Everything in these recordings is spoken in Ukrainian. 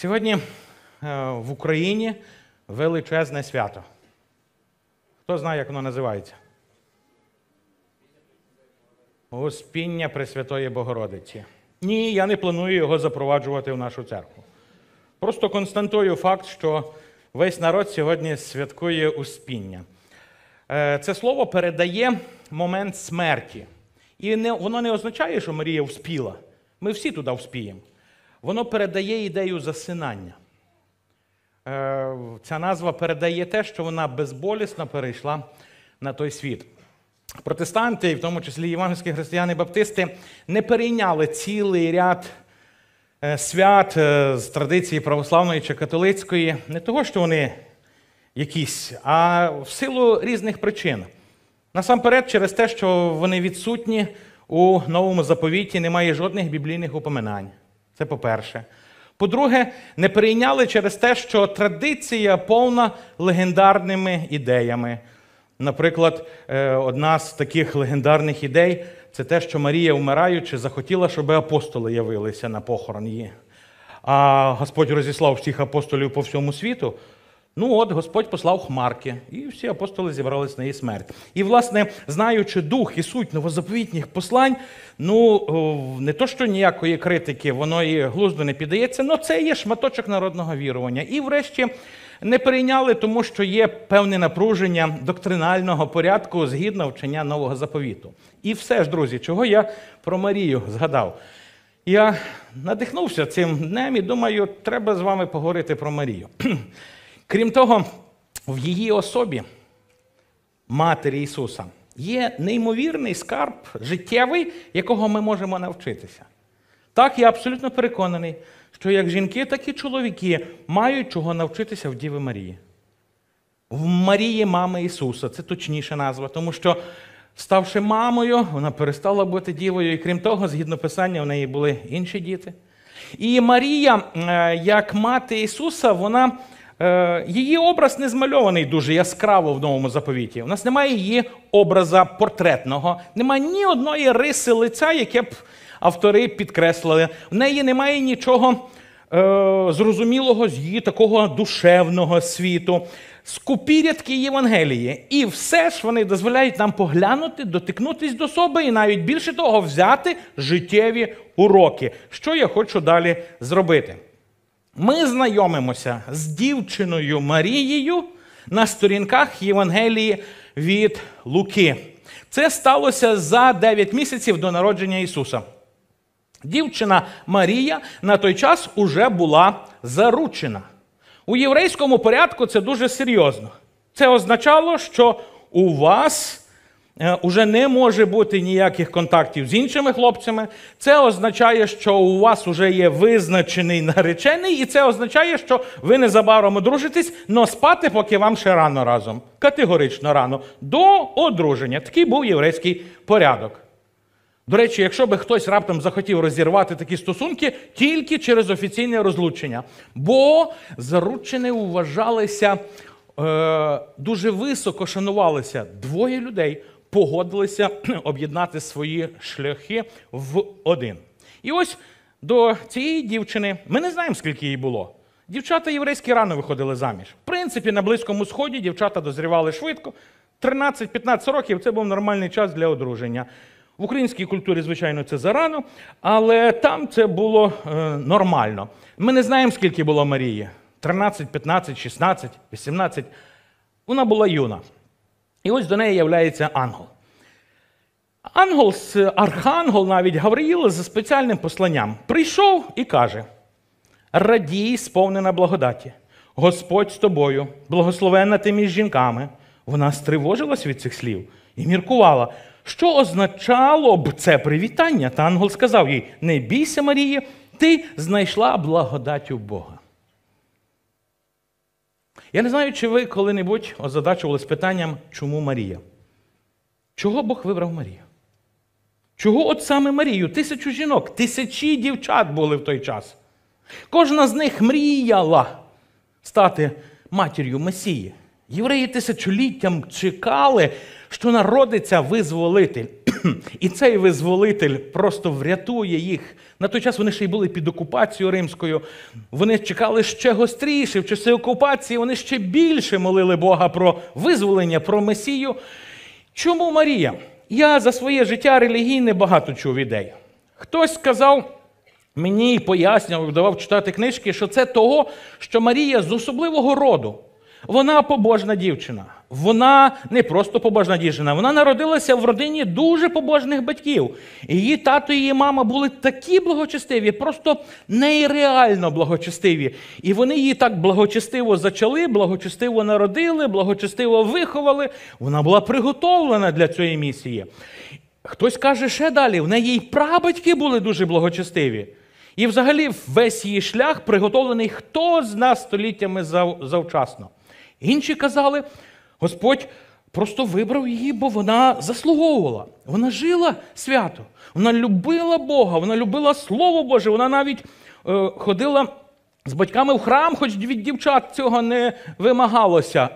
Сьогодні е, в Україні величезне свято. Хто знає, як воно називається? Успіння Пресвятої Богородиці. Ні, я не планую його запроваджувати в нашу церкву. Просто константую факт, що весь народ сьогодні святкує успіння. Е, це слово передає момент смерті. І воно не означає, що Марія вспіла. Ми всі туди вспіємо. Воно передає ідею засинання. Е, ця назва передає те, що вона безболісно перейшла на той світ. Протестанти, і в тому числі євангельські християни баптисти, не перейняли цілий ряд е, свят е, з традиції православної чи католицької, не того, що вони якісь, а в силу різних причин. Насамперед, через те, що вони відсутні у новому заповіті, немає жодних біблійних упоминань. Це по-перше. По-друге, не прийняли через те, що традиція повна легендарними ідеями. Наприклад, е, одна з таких легендарних ідей це те, що Марія, вмираючи, захотіла, щоб апостоли явилися на похорон її. А Господь розіслав всіх апостолів по всьому світу. Ну от Господь послав хмарки, і всі апостоли зібрались на її смерть. І, власне, знаючи дух і суть новозаповітніх послань, ну не то, що ніякої критики, воно і глузду не піддається, але це є шматочок народного вірування. І, врешті, не прийняли, тому що є певне напруження доктринального порядку згідно вчення нового заповіту. І все ж, друзі, чого я про Марію згадав. Я надихнувся цим днем і думаю, треба з вами поговорити про Марію. Крім того, в її особі, Матері Ісуса, є неймовірний скарб життєвий, якого ми можемо навчитися. Так, я абсолютно переконаний, що як жінки, так і чоловіки мають чого навчитися в Діви Марії. В Марії мами Ісуса, це точніша назва, тому що, ставши мамою, вона перестала бути дівою, і крім того, згідно писання, в неї були інші діти. І Марія, е, як мати Ісуса, вона Е, її образ не змальований дуже яскраво в новому заповіті. У нас немає її образа портретного, немає ні одної риси лиця, яке б автори підкреслили. В неї немає нічого е, зрозумілого з її такого душевного світу. Скупі рядки Євангелії. І все ж вони дозволяють нам поглянути, дотикнутись до себе і навіть більше того, взяти життєві уроки, що я хочу далі зробити ми знайомимося з дівчиною Марією на сторінках Євангелії від Луки. Це сталося за 9 місяців до народження Ісуса. Дівчина Марія на той час уже була заручена. У єврейському порядку це дуже серйозно. Це означало, що у вас Е, уже не може бути ніяких контактів з іншими хлопцями. Це означає, що у вас вже є визначений наречений, і це означає, що ви незабаром одружитесь, але спати, поки вам ще рано разом. Категорично рано. До одруження. Такий був єврейський порядок. До речі, якщо би хтось раптом захотів розірвати такі стосунки тільки через офіційне розлучення. Бо заручені вважалися е, дуже високо шанувалися двоє людей, погодилися об'єднати свої шляхи в один. І ось до цієї дівчини ми не знаємо, скільки їй було. Дівчата єврейські рано виходили заміж. В принципі, на Близькому Сході дівчата дозрівали швидко. 13-15 років це був нормальний час для одруження. В українській культурі, звичайно, це зарано, але там це було е, нормально. Ми не знаємо, скільки було Марії: 13, 15, 16, 18. Вона була юна. І ось до неї являється ангел. Ангел архангел, навіть Гавриїл, за спеціальним посланням прийшов і каже: Радій, сповнена благодаті, Господь з тобою, благословенна ти між жінками. Вона стривожилась від цих слів і міркувала, що означало б це привітання. Та ангел сказав їй: Не бійся, Марії, ти знайшла благодать у Бога. Я не знаю, чи ви коли-небудь задачували питанням, чому Марія? Чого Бог вибрав Марію? Чого от саме Марію? Тисячу жінок, тисячі дівчат були в той час. Кожна з них мріяла стати матір'ю Месії. Євреї тисячоліттям чекали, що народиться визволитель. І цей визволитель просто врятує їх. На той час вони ще й були під окупацією римською. Вони чекали ще гостріше в часи окупації. Вони ще більше молили Бога про визволення, про Месію. Чому Марія? Я за своє життя релігійне багато чув ідей. Хтось сказав. Мені пояснював, давав читати книжки, що це того, що Марія з особливого роду. Вона побожна дівчина. Вона не просто побожна дівчина, вона народилася в родині дуже побожних батьків. Її тато і її мама були такі благочестиві, просто нереально благочестиві. І вони її так благочестиво зачали, благочестиво народили, благочестиво виховали. Вона була приготовлена для цієї місії. Хтось каже ще далі: в неї й прабатьки були дуже благочестиві. І, взагалі, весь її шлях приготовлений хто з нас століттями завчасно. Інші казали, Господь просто вибрав її, бо вона заслуговувала. Вона жила свято, вона любила Бога, вона любила Слово Боже, вона навіть е, ходила з батьками в храм, хоч від дівчат цього не вимагалося.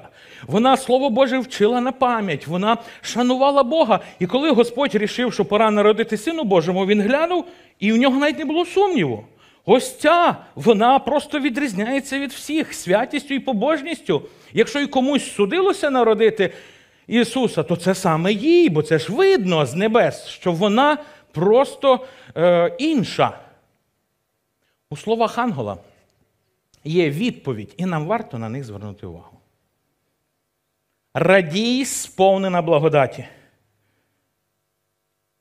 Вона слово Боже вчила на пам'ять, вона шанувала Бога. І коли Господь рішив, що пора народити Сину Божому, він глянув, і в нього навіть не було сумніву. Ось ця вона просто відрізняється від всіх святістю і побожністю. Якщо й комусь судилося народити Ісуса, то це саме їй, бо це ж видно з небес, що вона просто е, інша. У словах Ангела є відповідь, і нам варто на них звернути увагу. Радій, сповнена благодаті.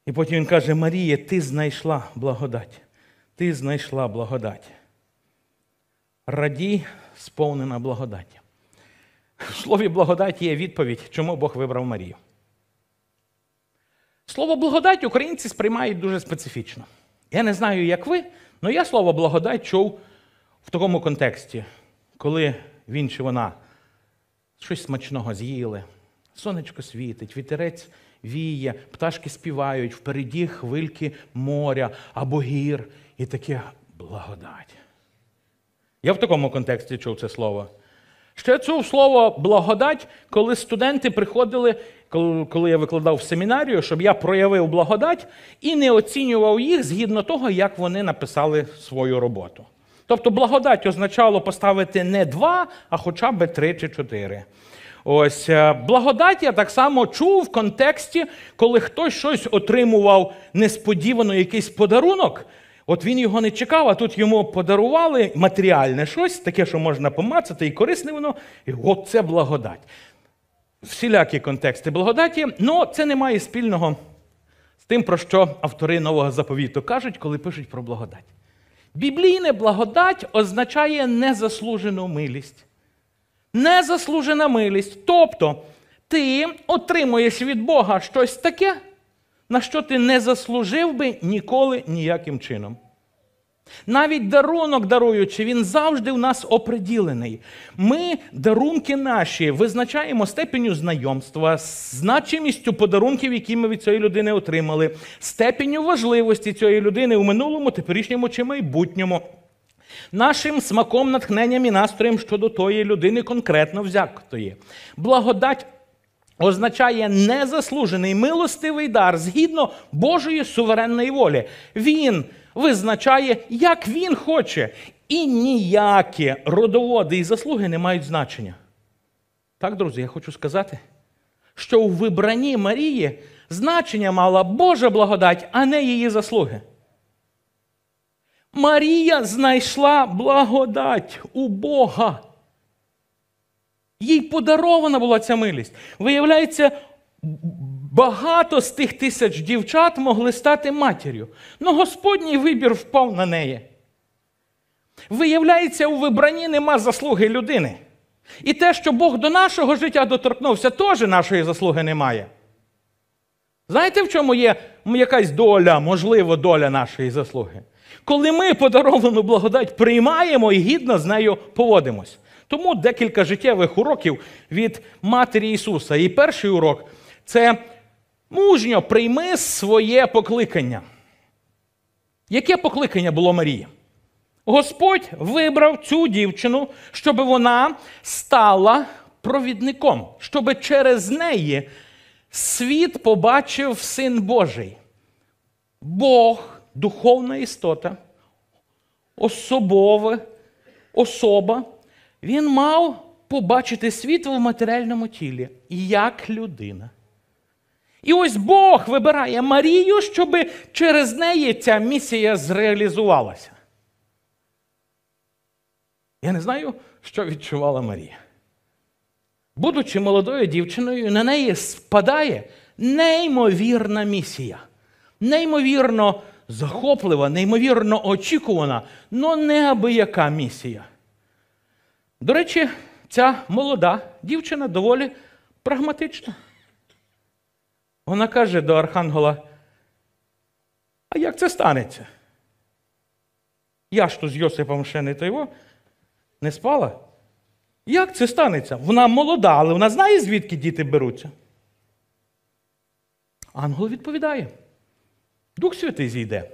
І потім він каже: Марія, ти знайшла благодать. Ти знайшла благодать. Радій, сповнена благодаті. В слові благодать є відповідь, чому Бог вибрав Марію. Слово благодать українці сприймають дуже специфічно. Я не знаю, як ви, але я слово благодать чув в такому контексті, коли він чи вона щось смачного з'їли, сонечко світить, вітерець віє, пташки співають, впереді хвильки моря або гір і таке благодать. Я в такому контексті чув це слово. Ще це слово благодать, коли студенти приходили, коли я викладав в семінарію, щоб я проявив благодать і не оцінював їх згідно того, як вони написали свою роботу. Тобто благодать означало поставити не два, а хоча б три чи чотири. Ось е, благодать я так само чув в контексті, коли хтось щось отримував несподівано якийсь подарунок, От він його не чекав, а тут йому подарували матеріальне щось, таке, що можна помацати, і корисне воно, і от це благодать. Всілякі контексти благодаті, але це не має спільного з тим, про що автори нового заповіту кажуть, коли пишуть про благодать. Біблійне благодать означає незаслужену милість. Незаслужена милість. Тобто ти отримуєш від Бога щось таке на що ти не заслужив би ніколи ніяким чином. Навіть дарунок даруючи, він завжди у нас оприділений. Ми дарунки наші визначаємо степеню знайомства, значимістю подарунків, які ми від цієї людини отримали, степеню важливості цієї людини у минулому, теперішньому чи майбутньому, нашим смаком, натхненням і настроєм щодо тої людини конкретно взятої. Благодать означає незаслужений милостивий дар згідно Божої суверенної волі. Він визначає, як він хоче, і ніякі родоводи і заслуги не мають значення. Так, друзі, я хочу сказати, що у вибранні Марії значення мала Божа благодать, а не її заслуги. Марія знайшла благодать у Бога. Їй подарована була ця милість. Виявляється, багато з тих тисяч дівчат могли стати матір'ю. Но Господній вибір впав на неї. Виявляється, у вибранні нема заслуги людини. І те, що Бог до нашого життя доторкнувся, теж нашої заслуги немає. Знаєте, в чому є якась доля, можливо, доля нашої заслуги? Коли ми подаровану благодать приймаємо і гідно з нею поводимось. Тому декілька життєвих уроків від Матері Ісуса. І перший урок це мужньо прийми своє покликання. Яке покликання було Марії? Господь вибрав цю дівчину, щоб вона стала провідником, щоб через неї світ побачив Син Божий. Бог, духовна істота, особова особа, він мав побачити світло в матеріальному тілі як людина. І ось Бог вибирає Марію, щоб через неї ця місія зреалізувалася. Я не знаю, що відчувала Марія. Будучи молодою дівчиною, на неї спадає неймовірна місія. Неймовірно захоплива, неймовірно очікувана, але неабияка місія. До речі, ця молода дівчина доволі прагматична. Вона каже до Архангела, а як це станеться? Я ж то з Йосипом ще не того, не спала. Як це станеться? Вона молода, але вона знає, звідки діти беруться. Ангел відповідає: Дух Святий зійде.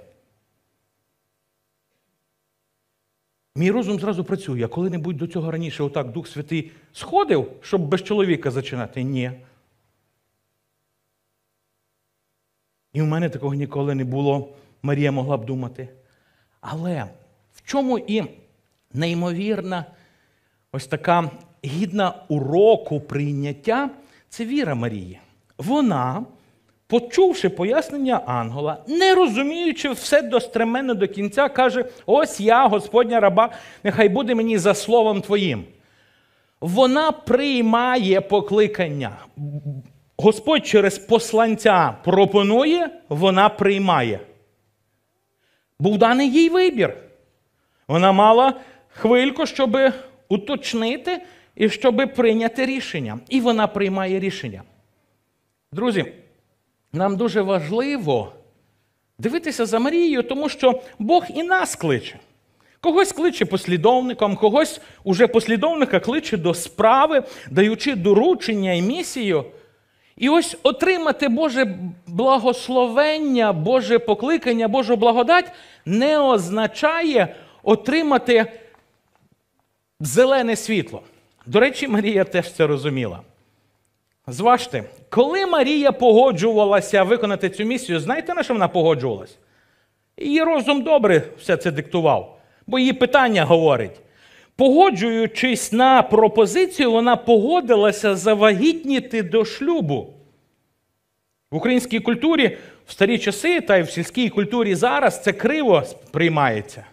Мій розум зразу працює, Я коли-небудь до цього раніше отак Дух Святий сходив, щоб без чоловіка зачинати? Ні. І в мене такого ніколи не було. Марія могла б думати. Але в чому і неймовірна, ось така гідна уроку прийняття це віра Марії. Вона почувши пояснення ангела, не розуміючи все достременно до кінця, каже: Ось я, Господня раба, нехай буде мені за словом Твоїм. Вона приймає покликання. Господь через посланця пропонує, вона приймає. Був даний їй вибір. Вона мала хвильку, щоб уточнити і щоб прийняти рішення. І вона приймає рішення. Друзі нам дуже важливо дивитися за Марією, тому що Бог і нас кличе. Когось кличе послідовником, когось уже послідовника кличе до справи, даючи доручення і місію. І ось отримати Боже благословення, Боже покликання, Божу благодать не означає отримати зелене світло. До речі, Марія теж це розуміла. Зважте, коли Марія погоджувалася виконати цю місію, знаєте, на що вона погоджувалась? Її розум добре все це диктував, бо її питання говорить. Погоджуючись на пропозицію, вона погодилася завагітніти до шлюбу. В українській культурі в старі часи та й в сільській культурі зараз це криво сприймається.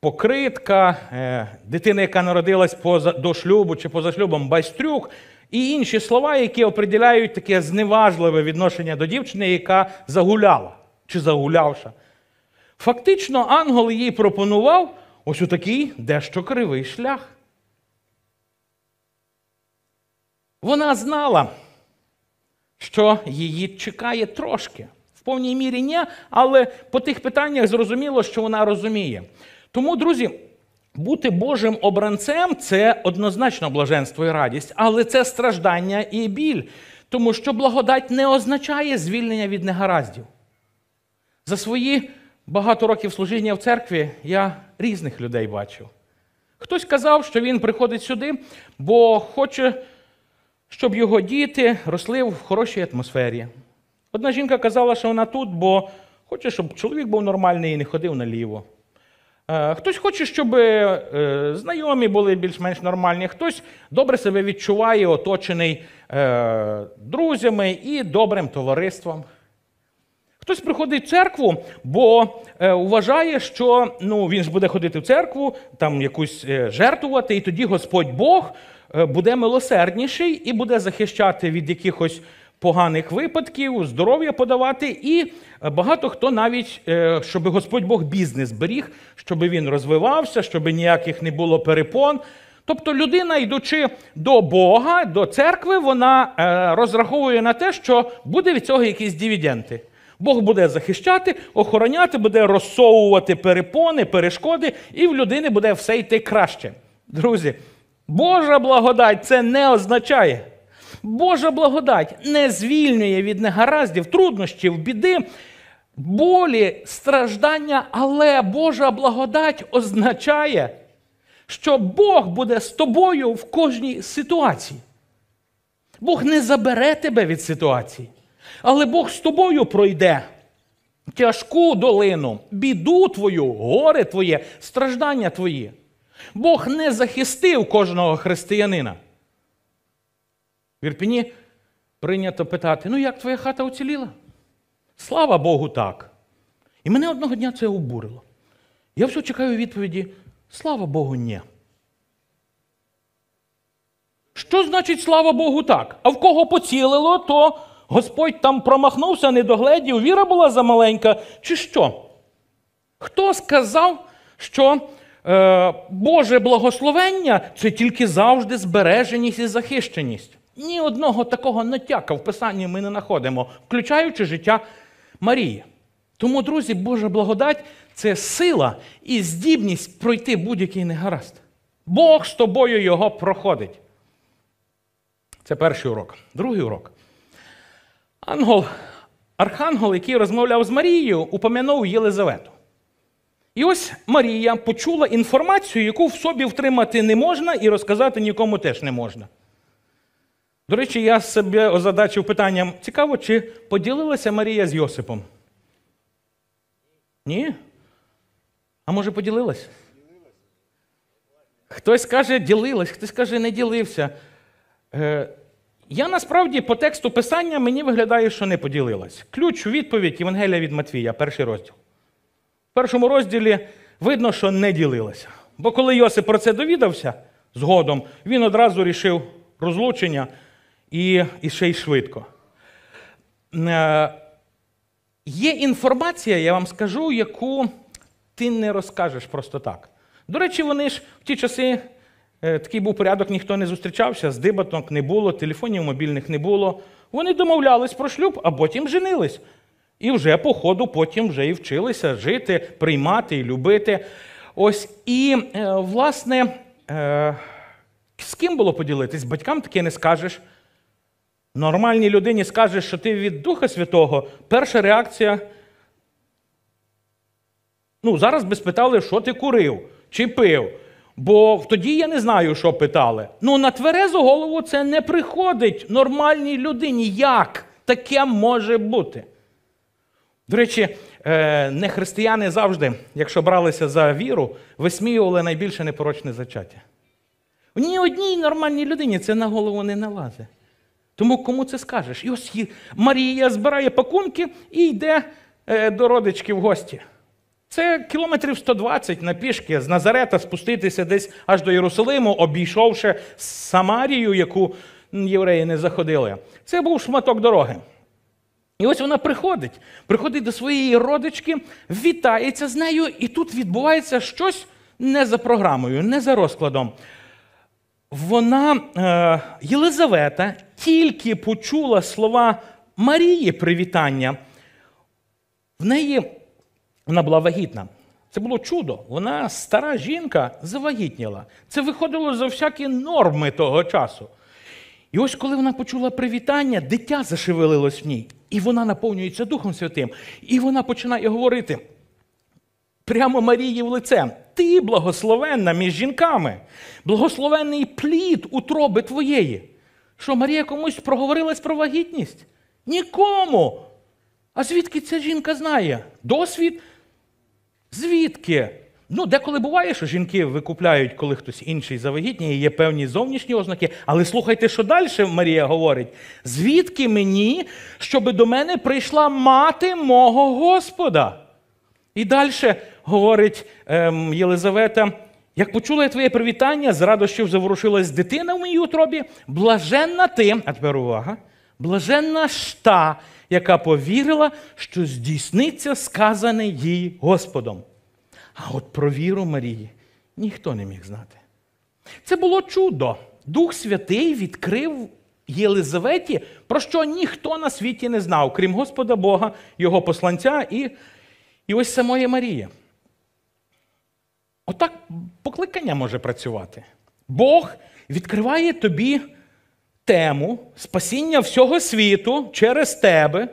Покритка, е, дитина, яка народилась поза, до шлюбу чи поза шлюбом, байстрюк, і інші слова, які определяють таке зневажливе відношення до дівчини, яка загуляла чи загулявша. Фактично, ангел їй пропонував ось у такий дещо кривий шлях. Вона знала, що її чекає трошки. В повній мірі ні, але по тих питаннях зрозуміло, що вона розуміє. Тому, друзі, бути Божим обранцем це однозначно блаженство і радість, але це страждання і біль, тому що благодать не означає звільнення від негараздів. За свої багато років служіння в церкві я різних людей бачив. Хтось казав, що він приходить сюди, бо хоче, щоб його діти росли в хорошій атмосфері. Одна жінка казала, що вона тут, бо хоче, щоб чоловік був нормальний і не ходив наліво. Е, хтось хоче, щоб е, знайомі були більш-менш нормальні, хтось добре себе відчуває, оточений е, друзями і добрим товариством. Хтось приходить в церкву, бо вважає, що ну, він ж буде ходити в церкву, там якусь жертвувати, і тоді Господь Бог буде милосердніший і буде захищати від якихось поганих випадків, здоров'я подавати, і е, багато хто навіть, е, щоб Господь Бог бізнес беріг, щоб він розвивався, щоб ніяких не було перепон. Тобто людина, йдучи до Бога, до церкви, вона е, розраховує на те, що буде від цього якісь дивіденти. Бог буде захищати, охороняти, буде розсовувати перепони, перешкоди, і в людини буде все йти краще. Друзі, Божа благодать це не означає. Божа благодать не звільнює від негараздів, труднощів, біди, болі, страждання, але Божа благодать означає, що Бог буде з тобою в кожній ситуації. Бог не забере тебе від ситуації, але Бог з тобою пройде. Тяжку долину, біду твою, горе твоє, страждання твої. Бог не захистив кожного християнина. В Ірпіні прийнято питати: ну як твоя хата уціліла? Слава Богу, так. І мене одного дня це обурило. Я все чекаю відповіді: слава Богу, ні. Що значить, слава Богу, так? А в кого поцілило, то Господь там промахнувся, недогледів, віра була замаленька, чи що? Хто сказав, що е, Боже благословення це тільки завжди збереженість і захищеність? Ні одного такого натяка в Писанні ми не знаходимо, включаючи життя Марії. Тому, друзі, Божа благодать це сила і здібність пройти будь-який негаразд. Бог з тобою його проходить. Це перший урок. Другий урок. Ангел, Архангел, який розмовляв з Марією, упомянув Єлизавету. І ось Марія почула інформацію, яку в собі втримати не можна і розказати нікому теж не можна. До речі, я себе озадачив питанням: цікаво, чи поділилася Марія з Йосипом? Ні? А може поділилась? Хтось каже, ділилась, хтось каже, не ділився. Е, я насправді по тексту писання мені виглядає, що не поділилась. Ключ у відповідь Євангелія від Матвія, перший розділ. В першому розділі видно, що не ділилася. Бо коли Йосип про це довідався згодом, він одразу рішив розлучення і і ще й швидко. Е, є інформація, я вам скажу, яку ти не розкажеш просто так. До речі, вони ж в ті часи е, такий був порядок, ніхто не зустрічався, здибаток не було, телефонів мобільних не було. Вони домовлялись про шлюб, а потім женились. І вже, по ходу, потім вже і вчилися жити, приймати і любити. Ось і, е, власне, з ким було поділитись? Батькам таке не скажеш нормальній людині скажеш, що ти від Духа Святого, перша реакція. Ну, зараз би спитали, що ти курив чи пив. Бо тоді я не знаю, що питали. Ну, на тверезу голову це не приходить нормальній людині. Як таке може бути? До речі, е, не християни завжди, якщо бралися за віру, висміювали найбільше непорочне зачаття. ні одній нормальній людині це на голову не налазить. Тому кому це скажеш? І ось Марія збирає пакунки і йде е, до родички в гості. Це кілометрів 120 на пішки з Назарета спуститися десь аж до Єрусалиму, обійшовши Самарію, яку євреї не заходили. Це був шматок дороги. І ось вона приходить, приходить до своєї родички, вітається з нею, і тут відбувається щось не за програмою, не за розкладом вона, е, Єлизавета, тільки почула слова Марії привітання, в неї вона була вагітна. Це було чудо. Вона, стара жінка, завагітніла. Це виходило за всякі норми того часу. І ось коли вона почула привітання, дитя зашевелилось в ній, і вона наповнюється Духом Святим. І вона починає говорити прямо Марії в лице ти благословенна між жінками, благословений плід утроби твоєї. Що Марія комусь проговорилась про вагітність? Нікому. А звідки ця жінка знає? Досвід? Звідки? Ну, деколи буває, що жінки викупляють, коли хтось інший завагітніє, і є певні зовнішні ознаки. Але слухайте, що далі Марія говорить: звідки мені, щоби до мене прийшла мати мого Господа? І далі говорить ем, Єлизавета, як почула я твоє привітання, з радощів заворушилась дитина в моїй утробі, блаженна ти, а тепер увага, блаженна ж та, яка повірила, що здійсниться сказане їй Господом. А от про віру Марії ніхто не міг знати. Це було чудо. Дух Святий відкрив Єлизаветі, про що ніхто на світі не знав, крім Господа Бога, Його посланця і, і ось самої Марії. Отак покликання може працювати. Бог відкриває тобі тему спасіння всього світу через тебе.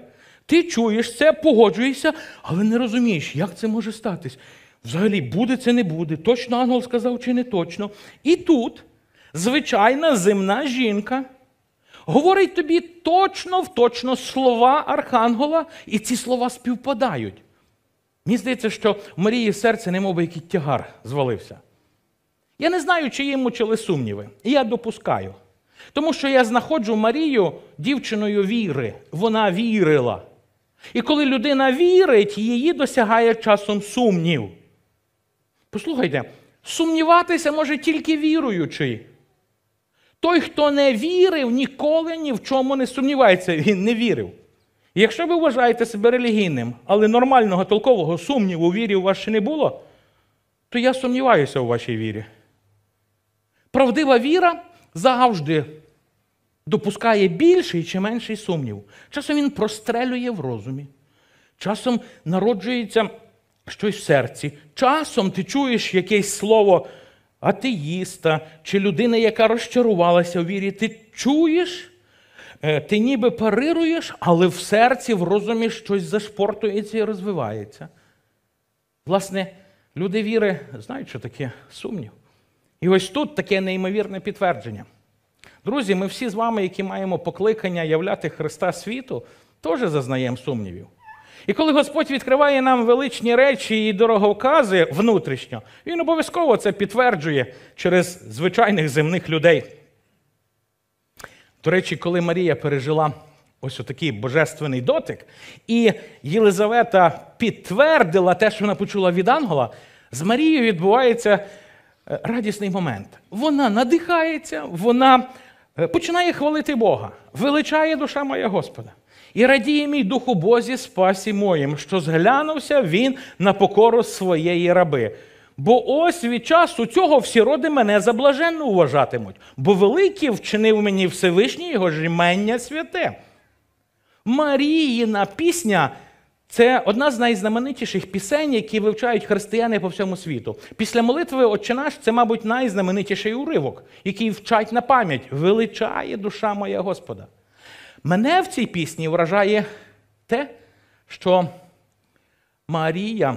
Ти чуєш це, погоджуєшся, але не розумієш, як це може статись. Взагалі, буде це не буде, точно ангел сказав чи не точно. І тут звичайна земна жінка говорить тобі точно в точно слова архангела, і ці слова співпадають. Мені здається, що в Марії серце немов який тягар звалився. Я не знаю, чи їй мучили сумніви. І я допускаю. Тому що я знаходжу Марію дівчиною віри. Вона вірила. І коли людина вірить, її досягає часом сумнів. Послухайте, сумніватися може тільки віруючий. Той, хто не вірив, ніколи ні в чому не сумнівається, він не вірив якщо ви вважаєте себе релігійним, але нормального толкового сумніву вірі у вас ще не було, то я сумніваюся у вашій вірі. Правдива віра завжди допускає більший чи менший сумнів. Часом він прострелює в розумі, часом народжується щось в серці. Часом ти чуєш якесь слово атеїста чи людини, яка розчарувалася у вірі, ти чуєш. Е, ти ніби парируєш, але в серці, в розумі щось зашпортується і розвивається. Власне, люди віри знають, що таке сумнів. І ось тут таке неймовірне підтвердження. Друзі, ми всі з вами, які маємо покликання являти Христа світу, теж зазнаємо сумнівів. І коли Господь відкриває нам величні речі і дороговкази внутрішньо, Він обов'язково це підтверджує через звичайних земних людей. До речі, коли Марія пережила ось отакий божественний дотик, і Єлизавета підтвердила те, що вона почула від Ангела, з Марією відбувається е, радісний момент. Вона надихається, вона е, починає хвалити Бога, величає душа моя Господа. І радіє мій духу Бозі спасі моїм, що зглянувся він на покору своєї раби. Бо ось від часу цього всі роди мене заблаженно уважатимуть, бо великий вчинив мені Всевишнє його ж імення святе. Маріїна пісня це одна з найзнаменитіших пісень, які вивчають християни по всьому світу. Після молитви «Отче наш» це, мабуть, найзнаменитіший уривок, який вчать на пам'ять величає душа моя Господа. Мене в цій пісні вражає те, що Марія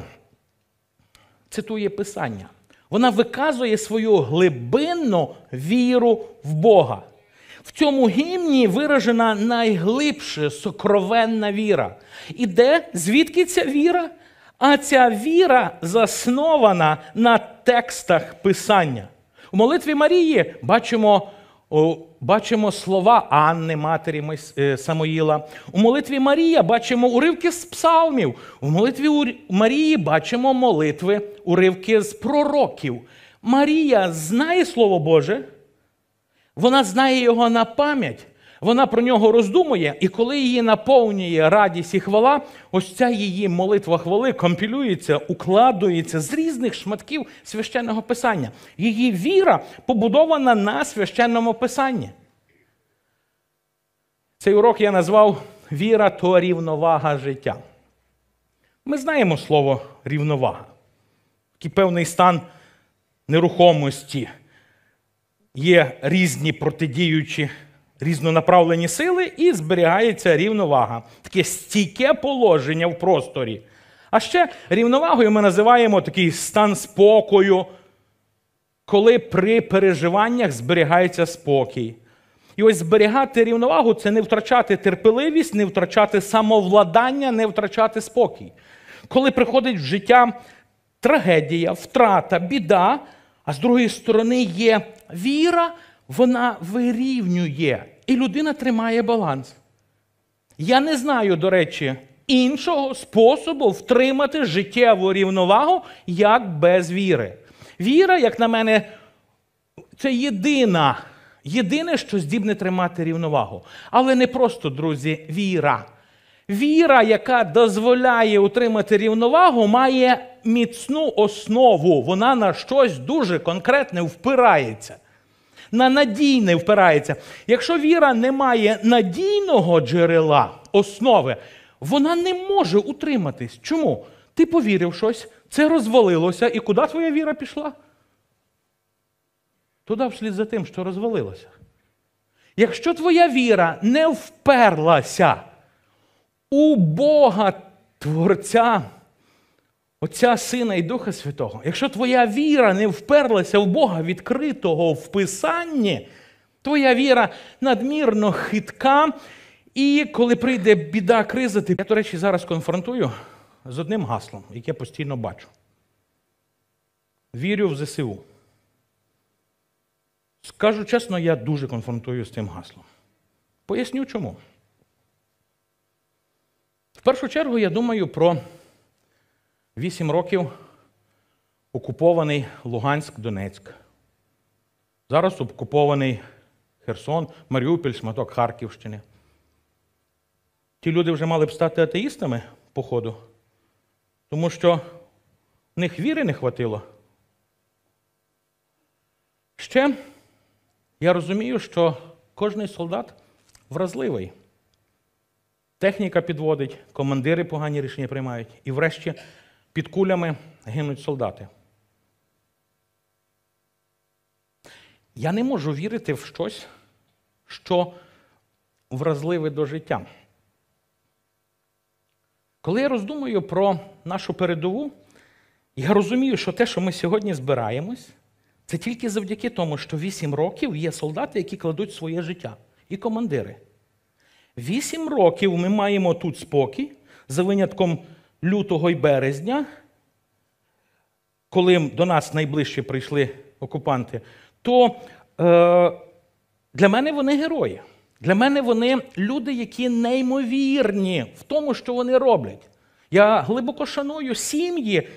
цитує Писання. Вона виказує свою глибинну віру в Бога. В цьому гімні виражена найглибша сокровенна віра. І де звідки ця віра? А ця віра заснована на текстах Писання. У молитві Марії бачимо бачимо слова Анни, матері е, Самоїла. У молитві Марія бачимо уривки з псалмів. У молитві Марії бачимо молитви, уривки з пророків. Марія знає Слово Боже, вона знає його на пам'ять. Вона про нього роздумує, і коли її наповнює радість і хвала, ось ця її молитва хвали компілюється, укладується з різних шматків священного писання. Її віра побудована на священному писанні. Цей урок я назвав Віра то рівновага життя. Ми знаємо слово рівновага, такий певний стан нерухомості. Є різні протидіючі різнонаправлені сили і зберігається рівновага, таке стійке положення в просторі. А ще рівновагою ми називаємо такий стан спокою, коли при переживаннях зберігається спокій. І ось зберігати рівновагу це не втрачати терпеливість, не втрачати самовладання, не втрачати спокій. Коли приходить в життя трагедія, втрата, біда, а з другої сторони є віра, вона вирівнює. І людина тримає баланс. Я не знаю, до речі, іншого способу втримати життєву рівновагу як без віри. Віра, як на мене, це єдина, єдине, що здібне тримати рівновагу. Але не просто, друзі, віра. Віра, яка дозволяє утримати рівновагу, має міцну основу. Вона на щось дуже конкретне впирається на надійне впирається. Якщо віра не має надійного джерела, основи, вона не може утриматись. Чому? Ти повірив щось, це розвалилося, і куди твоя віра пішла? Туди вслід за тим, що розвалилося. Якщо твоя віра не вперлася у Бога Творця, Отця Сина і Духа Святого, якщо твоя віра не вперлася в Бога відкритого в Писанні, твоя віра надмірно хитка. І коли прийде біда криза, ти, я, до речі, зараз конфронтую з одним гаслом, яке постійно бачу. Вірю в ЗСУ. Скажу чесно, я дуже конфронтую з цим гаслом. Поясню чому. В першу чергу я думаю про. Вісім років окупований Луганськ, Донецьк. Зараз окупований Херсон, Маріуполь, Шматок Харківщини. Ті люди вже мали б стати атеїстами, по ходу, тому що в них віри не хватило. Ще я розумію, що кожний солдат вразливий. Техніка підводить, командири погані рішення приймають. І врешті. Під кулями гинуть солдати. Я не можу вірити в щось, що вразливе до життя. Коли я роздумую про нашу передову, я розумію, що те, що ми сьогодні збираємось, це тільки завдяки тому, що 8 років є солдати, які кладуть своє життя, і командири. Вісім років ми маємо тут спокій, за винятком лютого і березня, коли до нас найближче прийшли окупанти, то е, для мене вони герої. Для мене вони люди, які неймовірні в тому, що вони роблять. Я глибоко шаную сім'ї,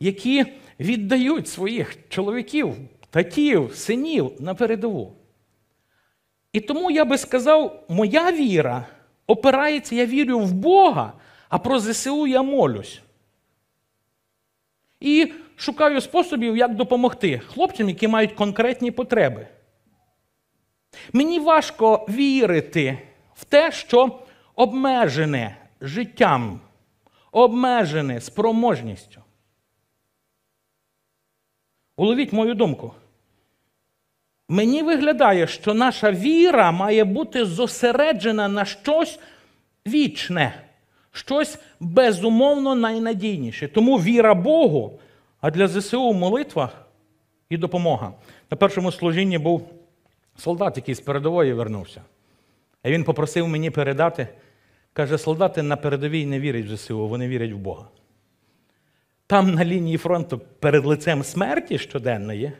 які віддають своїх чоловіків, татів, синів на передову. І тому я би сказав, моя віра опирається, я вірю в Бога, а про ЗСУ я молюсь. І шукаю способів, як допомогти хлопцям, які мають конкретні потреби. Мені важко вірити в те, що обмежене життям, обмежене спроможністю. Уловіть мою думку. Мені виглядає, що наша віра має бути зосереджена на щось вічне щось безумовно найнадійніше. Тому віра Богу, а для ЗСУ молитва і допомога. На першому служінні був солдат, який з передової вернувся. І він попросив мені передати. Каже, солдати на передовій не вірять в ЗСУ, вони вірять в Бога. Там на лінії фронту перед лицем смерті щоденної,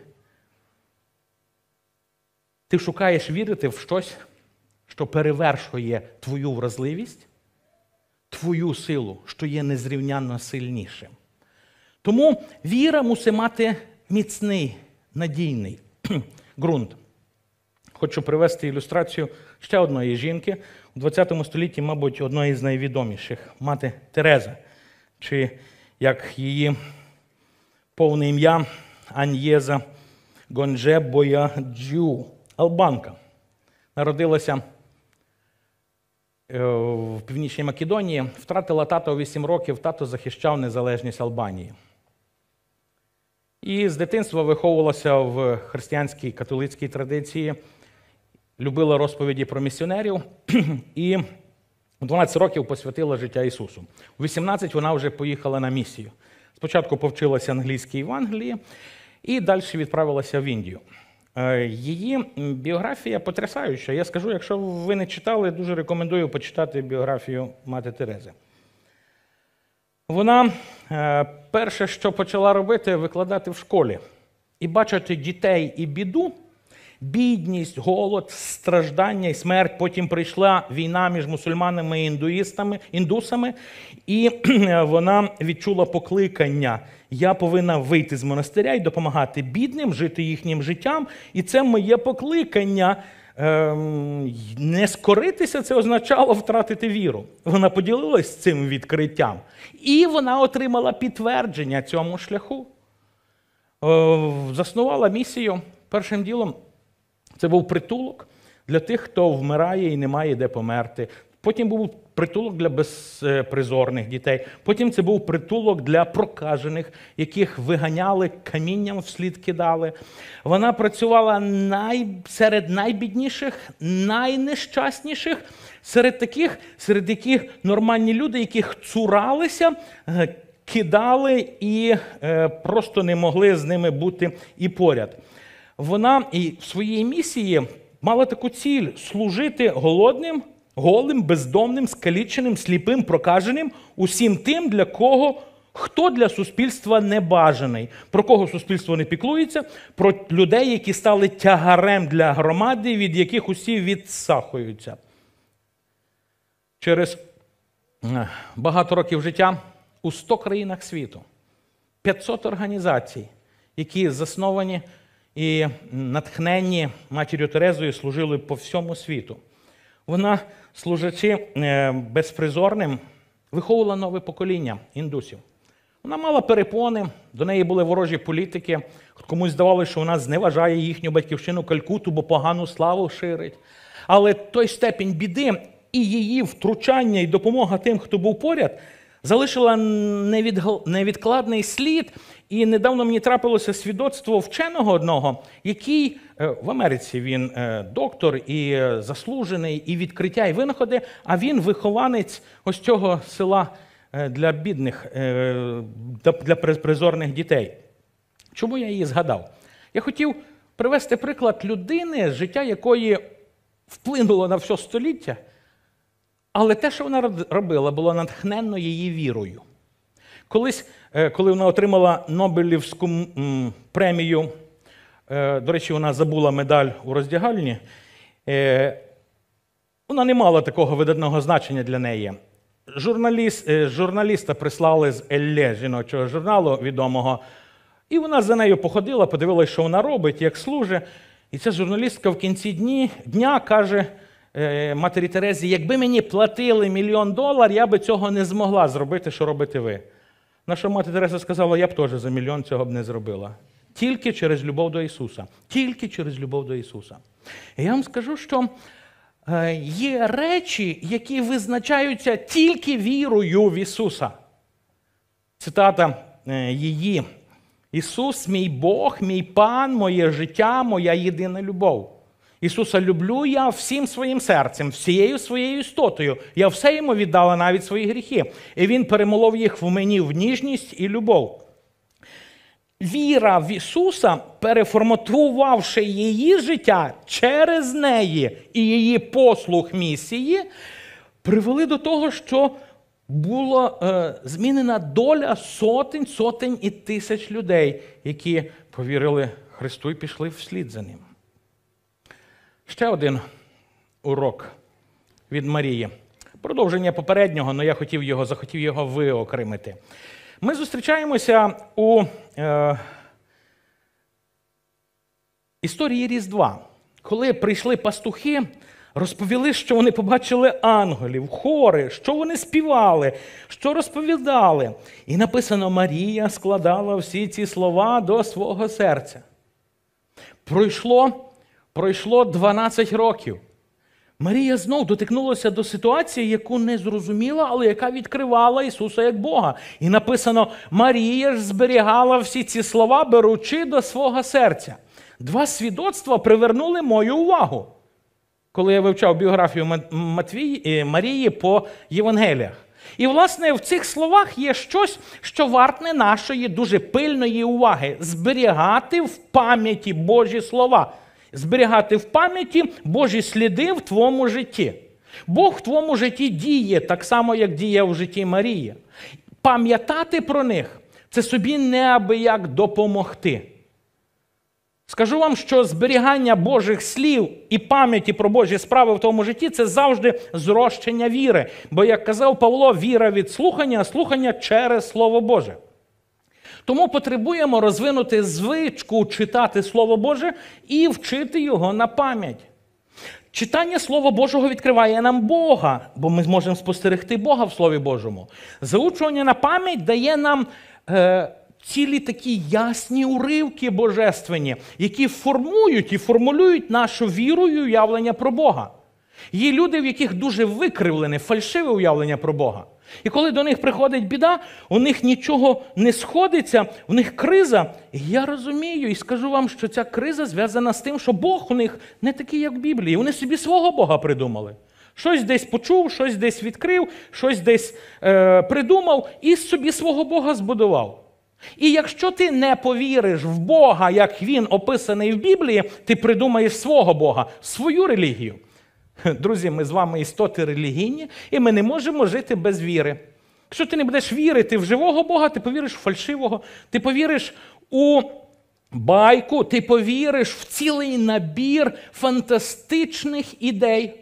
ти шукаєш вірити в щось, що перевершує твою вразливість, твою силу, що є незрівнянно сильнішим. Тому віра мусить мати міцний, надійний ґрунт. Хочу привести ілюстрацію ще одної жінки у ХХ столітті, мабуть, одної з найвідоміших мати Тереза, чи як її повне ім'я Аньєза Гонже Бояджю, Албанка. Народилася Е, в Північній Македонії втратила тато 8 років, тато захищав незалежність Албанії. І з дитинства виховувалася в християнській католицькій традиції, любила розповіді про місіонерів і в 12 років посвятила життя Ісусу. У 18 вона вже поїхала на місію. Спочатку повчилася англійській в Англії і далі відправилася в Індію. Е, її біографія потрясаюча. Я скажу, якщо ви не читали, дуже рекомендую почитати біографію мати Терези. Вона е, перше, що почала робити, викладати в школі і бачити дітей і біду бідність, голод, страждання і смерть. Потім прийшла війна між мусульманами і індуїстами, індусами, і вона відчула покликання. Я повинна вийти з монастиря і допомагати бідним, жити їхнім життям. І це моє покликання. Ем, не скоритися це означало втратити віру. Вона поділилась цим відкриттям, і вона отримала підтвердження цьому шляху. Е, заснувала місію першим ділом. Це був притулок для тих, хто вмирає і не має де померти. Потім був притулок для безпризорних дітей. Потім це був притулок для прокажених, яких виганяли камінням вслід кидали. Вона працювала най... серед найбідніших, найнещасніших, серед таких, серед яких нормальні люди, яких цуралися, е, кидали і е, просто не могли з ними бути і поряд вона і в своїй місії мала таку ціль служити голодним, голим, бездомним, скаліченим, сліпим, прокаженим, усім тим, для кого. Хто для суспільства не бажаний. про кого суспільство не піклується, про людей, які стали тягарем для громади, від яких усі відсахуються. Через е, багато років життя у 100 країнах світу 500 організацій, які засновані і натхненні матір'ю Терезою служили по всьому світу. Вона, служачи е, безпризорним, виховувала нове покоління індусів. Вона мала перепони, до неї були ворожі політики. Комусь здавалося, що вона зневажає їхню батьківщину Калькуту, бо погану славу ширить. Але той степінь біди і її втручання і допомога тим, хто був поряд, залишила невідкладний слід, і недавно мені трапилося свідоцтво вченого одного, який е, в Америці він е, доктор і е, заслужений, і відкриття, і винаходи. А він вихованець ось цього села для бідних, для призорних дітей. Чому я її згадав? Я хотів привести приклад людини, життя якої вплинуло на все століття, але те, що вона робила, було натхненно її вірою. Колись, е, коли вона отримала Нобелівську премію, е, до речі, вона забула медаль у роздягальні, е, вона не мала такого видатного значення для неї. Журналіст, Журналіста прислали з Елле жіночого журналу відомого, і вона за нею походила, подивилася, що вона робить, як служить. І ця журналістка в кінці дні, дня каже матері Терезі: якби мені платили мільйон доларів, я би цього не змогла зробити, що робите ви. Наша мати Тереса сказала, я б теж за мільйон цього б не зробила. Тільки через любов до Ісуса. Тільки через любов до Ісуса. І я вам скажу, що е, є речі, які визначаються тільки вірою в Ісуса. Цитата е, її. Ісус, мій Бог, мій пан, моє життя, моя єдина любов. Ісуса люблю я всім своїм серцем, всією своєю істотою. Я все йому віддала навіть свої гріхи. І Він перемолов їх в мені в ніжність і любов. Віра в Ісуса, переформатувавши її життя через неї і її послуг місії, привели до того, що була е, змінена доля сотень, сотень і тисяч людей, які повірили Христу і пішли вслід за ним. Ще один урок від Марії. Продовження попереднього, але я хотів його, захотів його виокремити. Ми зустрічаємося у е, історії Різдва, коли прийшли пастухи, розповіли, що вони побачили ангелів, хори, що вони співали, що розповідали. І написано: Марія складала всі ці слова до свого серця. Пройшло. Пройшло 12 років. Марія знов дотикнулася до ситуації, яку не зрозуміла, але яка відкривала Ісуса як Бога. І написано: Марія ж зберігала всі ці слова, беручи до свого серця. Два свідоцтва привернули мою увагу. Коли я вивчав біографію Матвії, е, Марії по Євангеліях. І, власне, в цих словах є щось, що вартне нашої дуже пильної уваги зберігати в пам'яті Божі слова зберігати в пам'яті Божі сліди в твоєму житті. Бог в твоєму житті діє, так само, як діє в житті Марії. Пам'ятати про них це собі неабияк допомогти. Скажу вам, що зберігання Божих слів і пам'яті про Божі справи в тому житті це завжди зрощення віри. Бо, як казав Павло, віра від слухання, а слухання через Слово Боже. Тому потребуємо розвинути звичку читати Слово Боже і вчити його на пам'ять. Читання Слова Божого відкриває нам Бога, бо ми зможемо спостерегти Бога в Слові Божому. Заучування на пам'ять дає нам е, цілі такі ясні уривки божественні, які формують і формулюють нашу віру і уявлення про Бога. Є люди, в яких дуже викривлене, фальшиве уявлення про Бога. І коли до них приходить біда, у них нічого не сходиться, у них криза. І я розумію і скажу вам, що ця криза зв'язана з тим, що Бог у них не такий, як в Біблії. Вони собі свого Бога придумали. Щось десь почув, щось десь відкрив, щось десь е, придумав і собі свого Бога збудував. І якщо ти не повіриш в Бога, як він описаний в Біблії, ти придумаєш свого Бога, свою релігію. Друзі, ми з вами істоти релігійні, і ми не можемо жити без віри. Якщо ти не будеш вірити в живого Бога, ти повіриш в фальшивого, ти повіриш у байку, ти повіриш в цілий набір фантастичних ідей.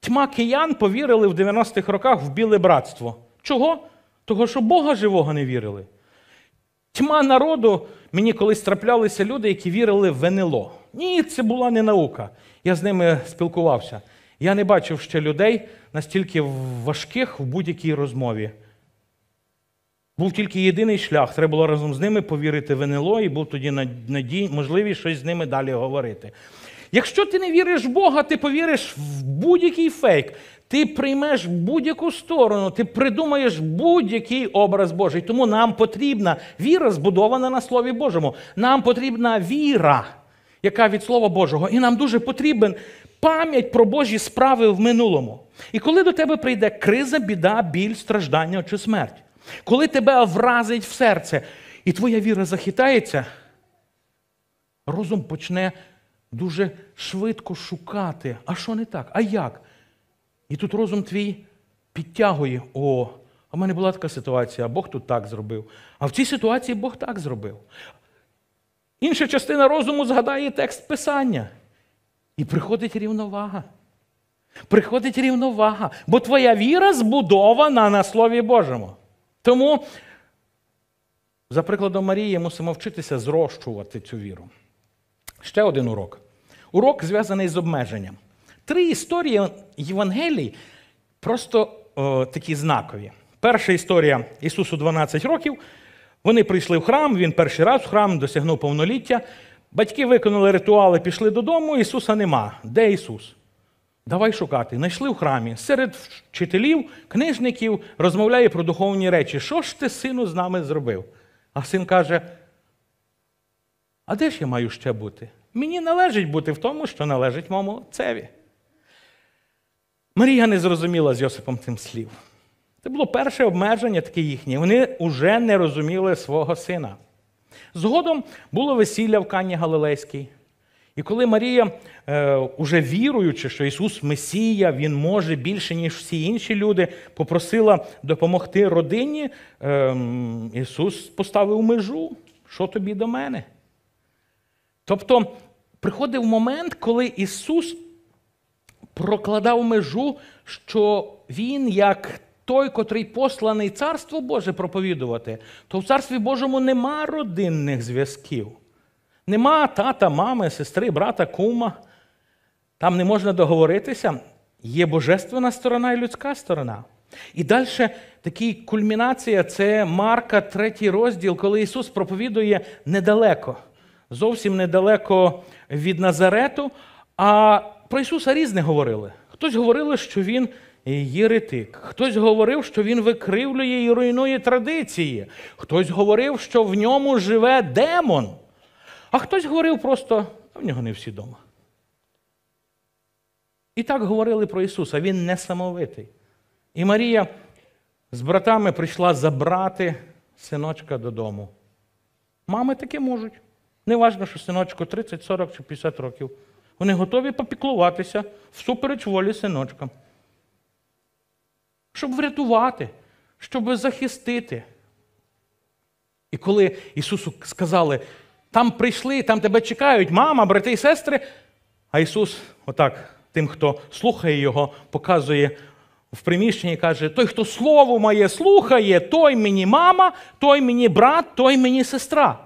Тьма киян повірили в 90-х роках в біле братство. Чого? Того, що Бога живого не вірили. Тьма народу, мені колись траплялися люди, які вірили в НЛО. Ні, це була не наука. Я з ними спілкувався. Я не бачив ще людей настільки важких в будь-якій розмові. Був тільки єдиний шлях. Треба було разом з ними повірити в НЛО, і був тоді надій, можливість щось з ними далі говорити. Якщо ти не віриш в Бога, ти повіриш в будь-який фейк, ти приймеш будь-яку сторону, ти придумаєш будь-який образ Божий. Тому нам потрібна віра, збудована на Слові Божому. Нам потрібна віра, яка від Слова Божого. І нам дуже потрібен пам'ять про Божі справи в минулому. І коли до тебе прийде криза, біда, біль, страждання чи смерть, коли тебе вразить в серце, і твоя віра захитається, розум почне дуже швидко шукати, а що не так, а як? І тут розум твій підтягує, о, а в мене була така ситуація, а Бог тут так зробив. А в цій ситуації Бог так зробив. Інша частина розуму згадає текст Писання. І приходить рівновага. Приходить рівновага, бо твоя віра збудована на Слові Божому. Тому, за прикладом Марії, мусимо вчитися зрощувати цю віру. Ще один урок. Урок зв'язаний з обмеженням. Три історії Євангелії просто о, е, такі знакові. Перша історія Ісусу 12 років. Вони прийшли в храм, він перший раз в храм досягнув повноліття. Батьки виконали ритуали, пішли додому, Ісуса нема. Де Ісус? Давай шукати. Найшли в храмі. Серед вчителів, книжників розмовляє про духовні речі. Що ж ти, сину, з нами зробив? А син каже: А де ж я маю ще бути? Мені належить бути в тому, що належить моєму отцеві. Марія не зрозуміла з Йосипом цим слів. Це було перше обмеження таке їхнє. Вони вже не розуміли свого сина. Згодом було весілля в Кані Галилейській. І коли Марія, е, уже віруючи, що Ісус Месія, Він може більше, ніж всі інші люди, попросила допомогти родині, ем, Ісус поставив межу, що тобі до мене. Тобто приходив момент, коли Ісус прокладав межу, що Він, як той, котрий посланий Царство Боже проповідувати, то в Царстві Божому нема родинних зв'язків. Нема тата, мами, сестри, брата, кума. Там не можна договоритися. Є божественна сторона і людська сторона. І далі така кульмінація це Марка, третій розділ, коли Ісус проповідує недалеко, зовсім недалеко від Назарету. А про Ісуса різне говорили. Хтось говорили, що Він єретик. Хтось говорив, що він викривлює і руйнує традиції, хтось говорив, що в ньому живе демон, а хтось говорив просто, в нього не всі дома. І так говорили про Ісуса, Він несамовитий. І Марія з братами прийшла забрати синочка додому. Мами таке можуть. Неважно, що синочку 30, 40 чи 50 років. Вони готові попіклуватися всупереч волі синочкам щоб врятувати, щоб захистити. І коли Ісусу сказали, там прийшли, там тебе чекають, мама, брати і сестри, а Ісус, отак, тим, хто слухає Його, показує в приміщенні каже: той, хто слово моє слухає, той мені мама, той мені брат, той мені сестра.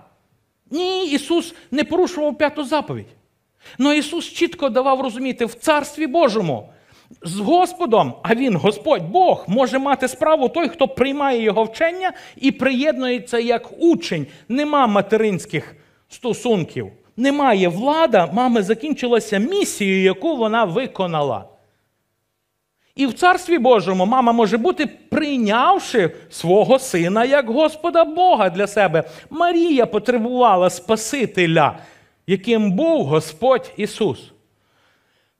Ні, Ісус не порушував п'яту заповідь. Но Ісус чітко давав розуміти в Царстві Божому. З Господом, а він, Господь Бог, може мати справу той, хто приймає його вчення і приєднується як учень. Нема материнських стосунків. Немає влада, мами закінчилася місією, яку вона виконала. І в Царстві Божому мама може бути, прийнявши свого сина як Господа Бога для себе. Марія потребувала Спасителя, яким був Господь Ісус.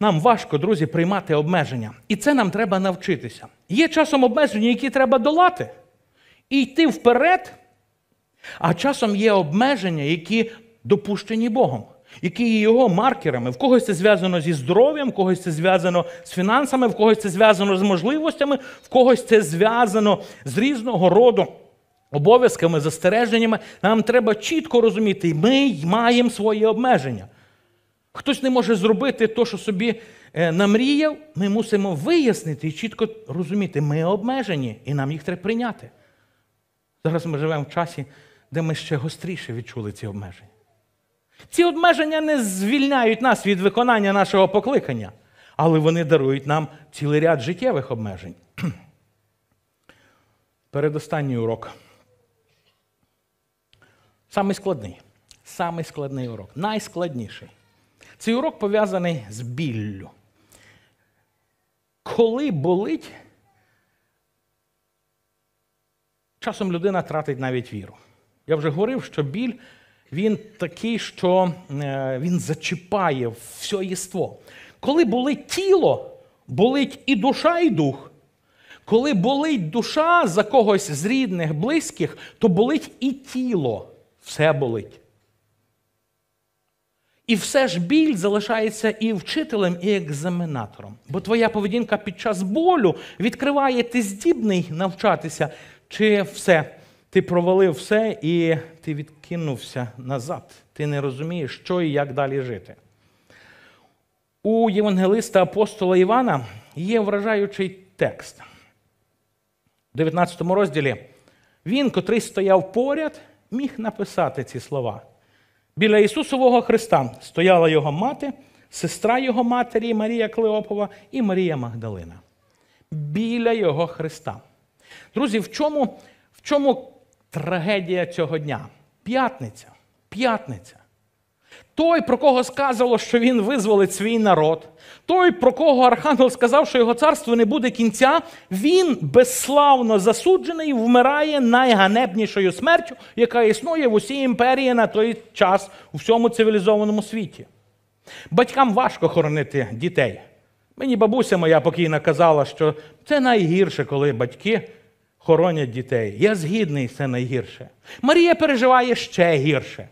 Нам важко, друзі, приймати обмеження. І це нам треба навчитися. Є часом обмеження, які треба долати і йти вперед, а часом є обмеження, які допущені Богом, які є його маркерами. В когось це зв'язано зі здоров'ям, в когось це зв'язано з фінансами, в когось це зв'язано з можливостями, в когось це зв'язано з різного роду. Обов'язками, застереженнями, нам треба чітко розуміти, ми маємо свої обмеження. Хтось не може зробити те, що собі е, намріяв, ми мусимо вияснити і чітко розуміти, ми обмежені, і нам їх треба прийняти. Зараз ми живемо в часі, де ми ще гостріше відчули ці обмеження. Ці обмеження не звільняють нас від виконання нашого покликання, але вони дарують нам цілий ряд життєвих обмежень. Передостанній урок. Самий складний. Самий складний урок. Найскладніший. Цей урок пов'язаний з біллю. Коли болить, часом людина тратить навіть віру. Я вже говорив, що біль він такий, що е, він зачіпає все єство. Коли болить тіло, болить і душа, і дух. Коли болить душа за когось з рідних, близьких, то болить і тіло. Все болить. І все ж біль залишається і вчителем, і екзаменатором. Бо твоя поведінка під час болю відкриває, ти здібний навчатися, чи все, ти провалив все і ти відкинувся назад. Ти не розумієш, що і як далі жити. У євангелиста апостола Івана є вражаючий текст. У 19 розділі він, котрий стояв поряд, міг написати ці слова. Біля Ісусового Христа стояла його мати, сестра його матері Марія Клеопова і Марія Магдалина. Біля його Христа. Друзі, в чому в чому трагедія цього дня? П'ятниця. П'ятниця той, про кого сказало, що він визволить свій народ, той, про кого Архангел сказав, що його царство не буде кінця, він безславно засуджений, вмирає найганебнішою смертю, яка існує в усій імперії на той час у всьому цивілізованому світі. Батькам важко хоронити дітей. Мені бабуся моя покійна казала, що це найгірше, коли батьки хоронять дітей. Я згідний, це найгірше. Марія переживає ще гірше.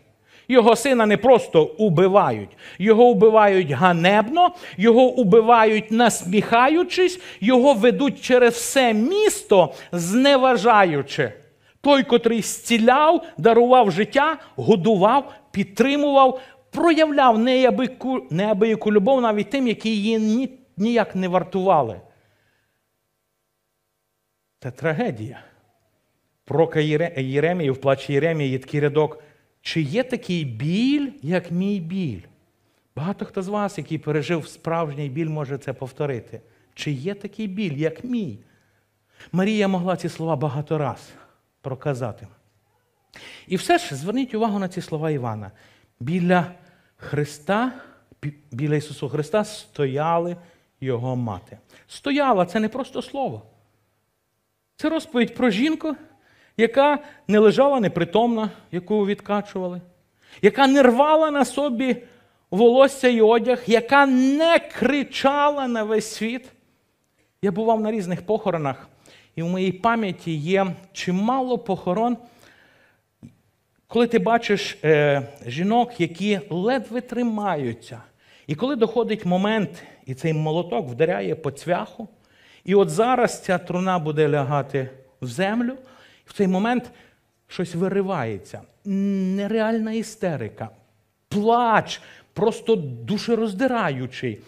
Його сина не просто убивають, його убивають ганебно, його убивають, насміхаючись, його ведуть через все місто, зневажаючи. Той, котрий зціляв, дарував життя, годував, підтримував, проявляв неабияку, неабияку любов навіть тим, які її ніяк не вартували. Це трагедія. Пророка Єремії в плачі Єремії є такий рядок. Чи є такий біль, як мій біль? Багато хто з вас, який пережив справжній біль, може це повторити. Чи є такий біль, як мій? Марія могла ці слова багато раз проказати. І все ж зверніть увагу на ці слова Івана. Біля Христа, біля Ісусу Христа стояли Його мати. Стояла це не просто слово. Це розповідь про жінку, яка не лежала непритомна, яку відкачували, яка не рвала на собі волосся і одяг, яка не кричала на весь світ. Я бував на різних похоронах, і в моїй пам'яті є чимало похорон. Коли ти бачиш е, жінок, які ледве тримаються, і коли доходить момент, і цей молоток вдаряє по цвяху, і от зараз ця труна буде лягати в землю, в цей момент щось виривається. Нереальна істерика, плач, просто душероздираючий.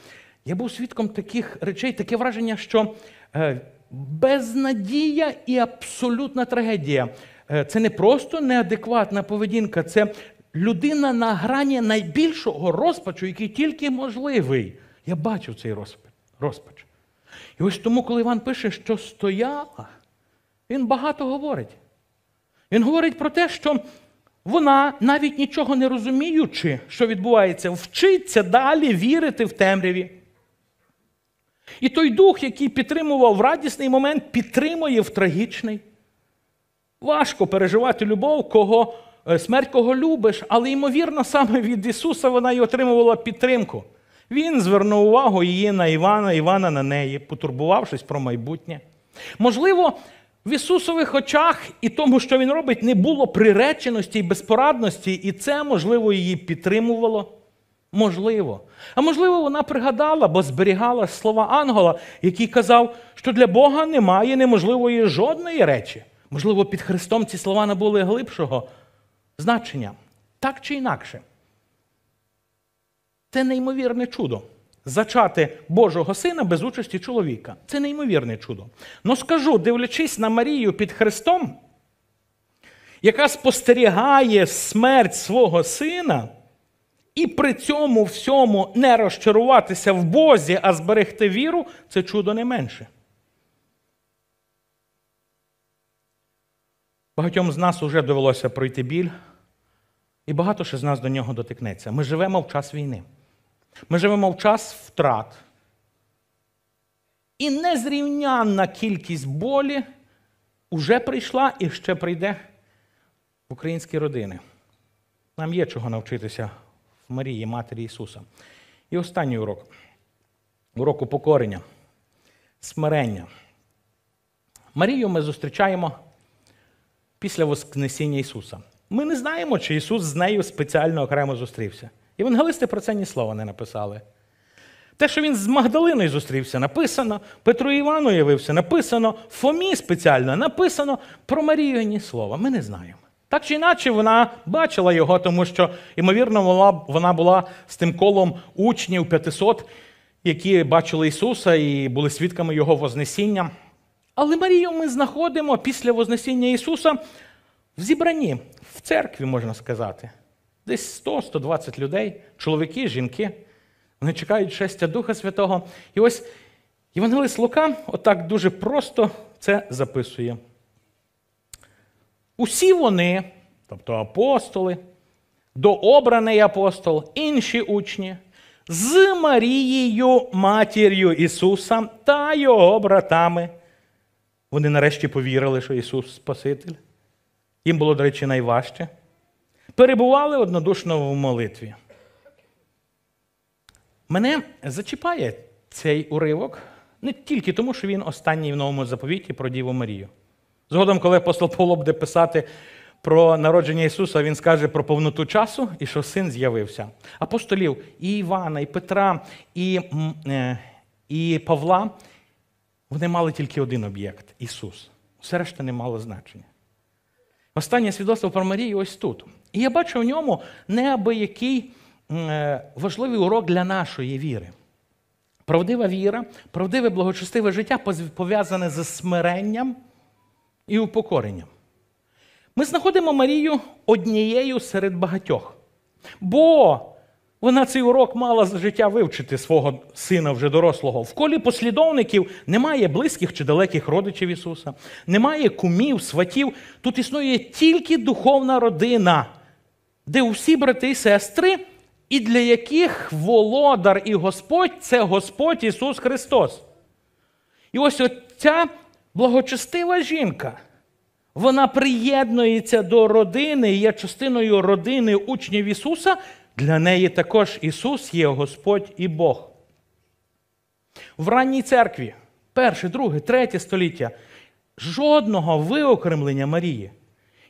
Я був свідком таких речей, таке враження, що е, безнадія і абсолютна трагедія. Е, це не просто неадекватна поведінка, це людина на грані найбільшого розпачу, який тільки можливий. Я бачив цей розпач. І ось тому, коли Іван пише, що стояла, він багато говорить. Він говорить про те, що вона, навіть нічого не розуміючи, що відбувається, вчиться далі вірити в темряві. І той дух, який підтримував в радісний момент, підтримує в трагічний. Важко переживати любов, кого, е, смерть кого любиш, але, ймовірно, саме від Ісуса вона й отримувала підтримку. Він звернув увагу її на Івана, Івана на неї, потурбувавшись про майбутнє. Можливо, в Ісусових очах і тому, що Він робить, не було приреченості і безпорадності, і це, можливо, її підтримувало. Можливо. А можливо, вона пригадала, бо зберігала слова ангела, який казав, що для Бога немає неможливої жодної речі. Можливо, під Христом ці слова набули глибшого значення. Так чи інакше. Це неймовірне чудо зачати Божого сина без участі чоловіка. Це неймовірне чудо. Ну скажу, дивлячись на Марію під Христом, яка спостерігає смерть свого сина, і при цьому всьому не розчаруватися в Бозі, а зберегти віру, це чудо не менше. Багатьом з нас вже довелося пройти біль, і багато ще з нас до нього дотикнеться. Ми живемо в час війни. Ми живемо в час втрат. І незрівнянна кількість болі вже прийшла і ще прийде в українські родини. Нам є чого навчитися в Марії, Матері Ісуса. І останній урок уроку покорення, смирення. Марію ми зустрічаємо після Воскресіння Ісуса. Ми не знаємо, чи Ісус з нею спеціально окремо зустрівся. Євангелисти про це ні слова не написали. Те, що він з Магдалиною зустрівся, написано, Петро Івану уявився, написано, Фомі спеціально написано про Марію ні слова. Ми не знаємо. Так чи інакше, вона бачила його, тому що, ймовірно, вона була з тим колом учнів 500, які бачили Ісуса і були свідками Його Вознесіння. Але Марію ми знаходимо після Вознесіння Ісуса в зібранні, в церкві, можна сказати десь 100-120 людей, чоловіки, жінки. Вони чекають щастя Духа Святого. І ось Євангелист Лука отак дуже просто це записує. Усі вони, тобто апостоли, дообраний апостол, інші учні, з Марією, матір'ю Ісуса та Його братами. Вони нарешті повірили, що Ісус Спаситель. Їм було, до речі, найважче перебували однодушно в молитві. Мене зачіпає цей уривок не тільки тому, що він останній в новому заповіті про Діву Марію. Згодом, коли апостол Павло буде писати про народження Ісуса, він скаже про повноту часу і що син з'явився. Апостолів і Івана, і Петра, і, е, і Павла, вони мали тільки один об'єкт Ісус. Все решта не мало значення. Останнє свідоцтво про Марію ось тут. І я бачу в ньому неабиякий е, важливий урок для нашої віри. Правдива віра, правдиве благочестиве життя пов'язане з смиренням і упокоренням. Ми знаходимо Марію однією серед багатьох. Бо вона цей урок мала за життя вивчити свого сина вже дорослого. В колі послідовників немає близьких чи далеких родичів Ісуса, немає кумів, сватів. Тут існує тільки духовна родина, де усі брати і сестри, і для яких володар і Господь це Господь Ісус Христос. І ось ця благочестива жінка, вона приєднується до родини і є частиною родини учнів Ісуса. Для неї також Ісус є Господь і Бог. В ранній церкві, перше, друге, третє століття, жодного виокремлення Марії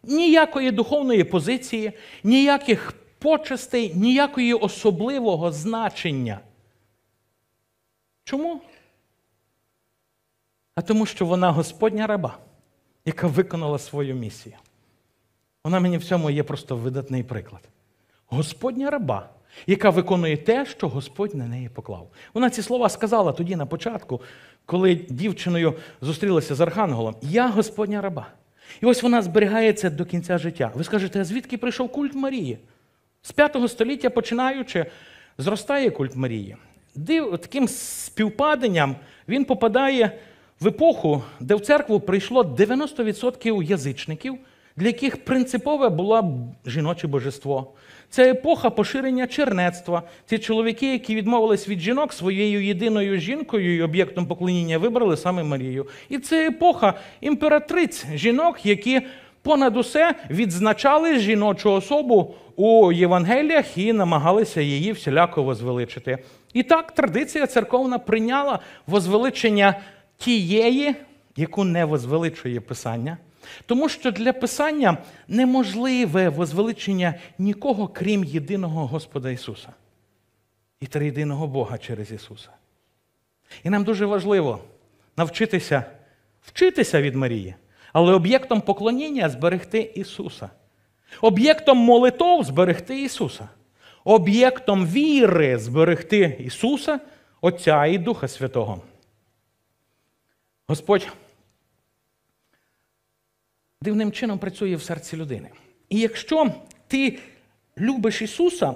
ніякої духовної позиції, ніяких почестей, ніякої особливого значення. Чому? А тому, що вона Господня раба, яка виконала свою місію. Вона мені в цьому є просто видатний приклад. Господня раба, яка виконує те, що Господь на неї поклав. Вона ці слова сказала тоді на початку, коли дівчиною зустрілася з архангелом: Я Господня раба. І ось вона зберігається до кінця життя. Ви скажете, а звідки прийшов культ Марії? З 5 століття починаючи, зростає культ Марії. Див, таким співпаденням він попадає в епоху, де в церкву прийшло 90% язичників, для яких принципове було жіноче божество. Це епоха поширення чернецтва. Ці чоловіки, які відмовились від жінок, своєю єдиною жінкою і об'єктом поклоніння вибрали саме Марію. І це епоха імператриць жінок, які понад усе відзначали жіночу особу у Євангеліях і намагалися її всіляко возвеличити. І так традиція церковна прийняла возвеличення тієї, яку не возвеличує Писання. Тому що для Писання неможливе возвеличення нікого, крім єдиного Господа Ісуса і триєдиного Бога через Ісуса. І нам дуже важливо навчитися вчитися від Марії, але об'єктом поклоніння зберегти Ісуса. Об'єктом молитов зберегти Ісуса. Об'єктом віри зберегти Ісуса, Отця і Духа Святого. Господь дивним чином працює в серці людини. І якщо ти любиш Ісуса,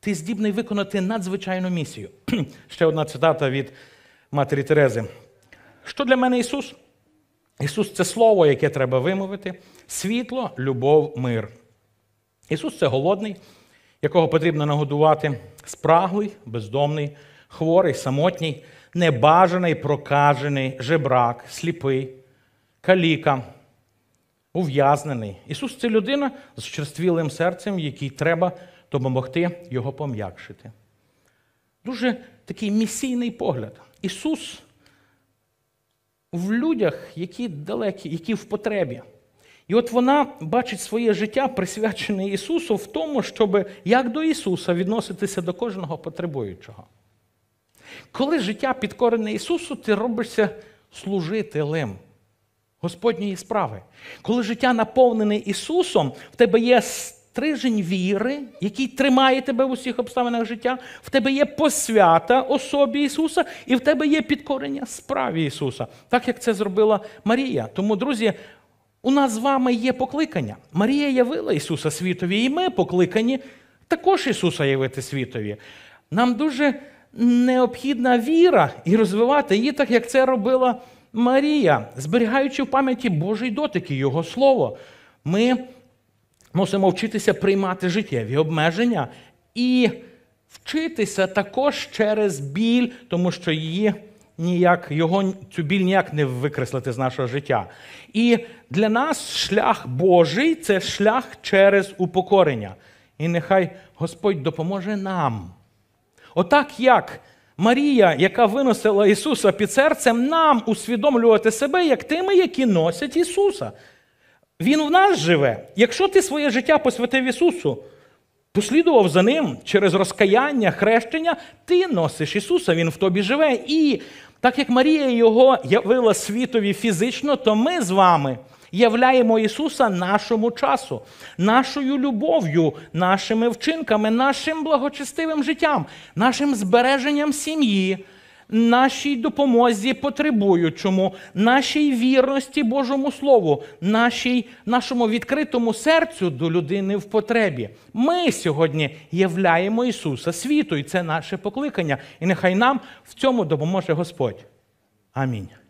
ти здібний виконати надзвичайну місію. Ще одна цитата від Матері Терези. Що для мене Ісус? Ісус це слово, яке треба вимовити, світло, любов, мир. Ісус це голодний, якого потрібно нагодувати, спраглий, бездомний, хворий, самотній, небажаний, прокажений, жебрак, сліпий, каліка ув'язнений. Ісус це людина з черствілим серцем, якій треба допомогти його пом'якшити. Дуже такий місійний погляд. Ісус в людях, які далекі, які в потребі. І от вона бачить своє життя, присвячене Ісусу, в тому, щоб як до Ісуса відноситися до кожного потребуючого. Коли життя підкорене Ісусу, ти робишся служителем. Господньої справи. Коли життя наповнене Ісусом, в тебе є стрижень віри, який тримає тебе в усіх обставинах життя, в тебе є посвята особі Ісуса, і в тебе є підкорення справі Ісуса, так як це зробила Марія. Тому, друзі, у нас з вами є покликання. Марія явила Ісуса світові, і ми покликані також Ісуса явити світові. Нам дуже необхідна віра і розвивати її, так як це робила Марія. Марія, зберігаючи в пам'яті Божий дотик і Його Слово, ми мусимо вчитися приймати життєві обмеження і вчитися також через біль, тому що її ніяк, його, цю біль ніяк не викреслити з нашого життя. І для нас шлях Божий це шлях через упокорення. І нехай Господь допоможе нам. Отак як. Марія, яка виносила Ісуса під серцем, нам усвідомлювати себе як тими, які носять Ісуса. Він в нас живе. Якщо ти своє життя посвятив Ісусу, послідував за Ним через розкаяння, хрещення, ти носиш Ісуса, Він в тобі живе. І так як Марія Його явила світові фізично, то ми з вами являємо Ісуса нашому часу, нашою любов'ю, нашими вчинками, нашим благочестивим життям, нашим збереженням сім'ї, нашій допомозі потребуючому, нашій вірності Божому Слову, нашій, нашому відкритому серцю до людини в потребі. Ми сьогодні являємо Ісуса світу, і це наше покликання. І нехай нам в цьому допоможе Господь. Амінь.